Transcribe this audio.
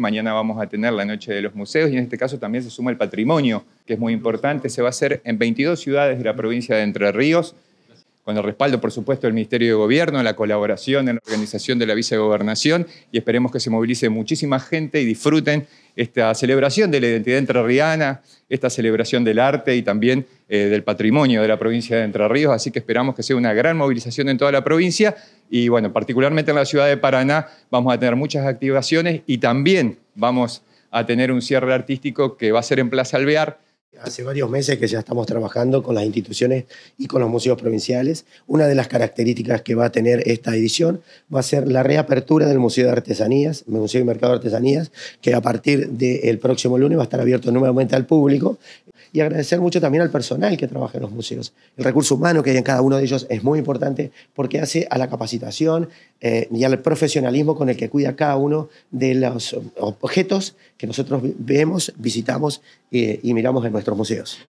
Mañana vamos a tener la Noche de los Museos y en este caso también se suma el patrimonio, que es muy importante. Se va a hacer en 22 ciudades de la provincia de Entre Ríos con el respaldo, por supuesto, del Ministerio de Gobierno, la colaboración en la organización de la vicegobernación y esperemos que se movilice muchísima gente y disfruten esta celebración de la identidad entrerriana, esta celebración del arte y también eh, del patrimonio de la provincia de Entre Ríos. Así que esperamos que sea una gran movilización en toda la provincia y, bueno, particularmente en la ciudad de Paraná vamos a tener muchas activaciones y también vamos a tener un cierre artístico que va a ser en Plaza Alvear Hace varios meses que ya estamos trabajando con las instituciones y con los museos provinciales. Una de las características que va a tener esta edición va a ser la reapertura del Museo de Artesanías, Museo y Mercado de Artesanías, que a partir del próximo lunes va a estar abierto nuevamente al público. Y agradecer mucho también al personal que trabaja en los museos. El recurso humano que hay en cada uno de ellos es muy importante porque hace a la capacitación eh, y al profesionalismo con el que cuida cada uno de los objetos que nosotros vemos, visitamos eh, y miramos en nuestro nuestros museos.